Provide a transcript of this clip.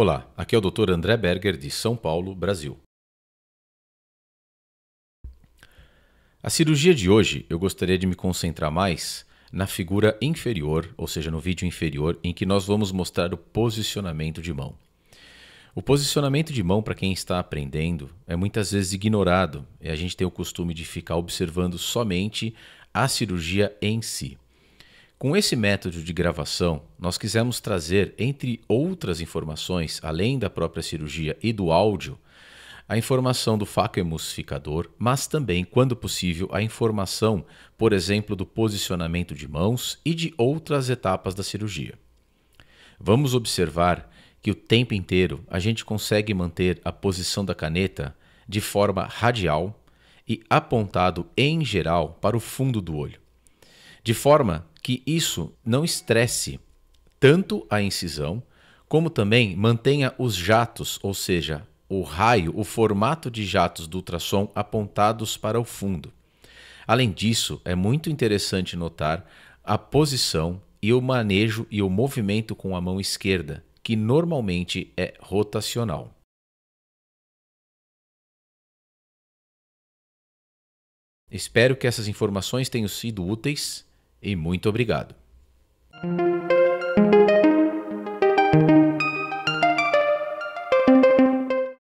Olá, aqui é o Dr. André Berger de São Paulo, Brasil. A cirurgia de hoje eu gostaria de me concentrar mais na figura inferior, ou seja, no vídeo inferior, em que nós vamos mostrar o posicionamento de mão. O posicionamento de mão, para quem está aprendendo, é muitas vezes ignorado e a gente tem o costume de ficar observando somente a cirurgia em si. Com esse método de gravação, nós quisemos trazer, entre outras informações, além da própria cirurgia e do áudio, a informação do facoemulsificador, mas também, quando possível, a informação, por exemplo, do posicionamento de mãos e de outras etapas da cirurgia. Vamos observar que o tempo inteiro a gente consegue manter a posição da caneta de forma radial e apontado em geral para o fundo do olho, de forma que isso não estresse tanto a incisão, como também mantenha os jatos, ou seja, o raio, o formato de jatos do ultrassom apontados para o fundo. Além disso, é muito interessante notar a posição e o manejo e o movimento com a mão esquerda, que normalmente é rotacional. Espero que essas informações tenham sido úteis e muito obrigado.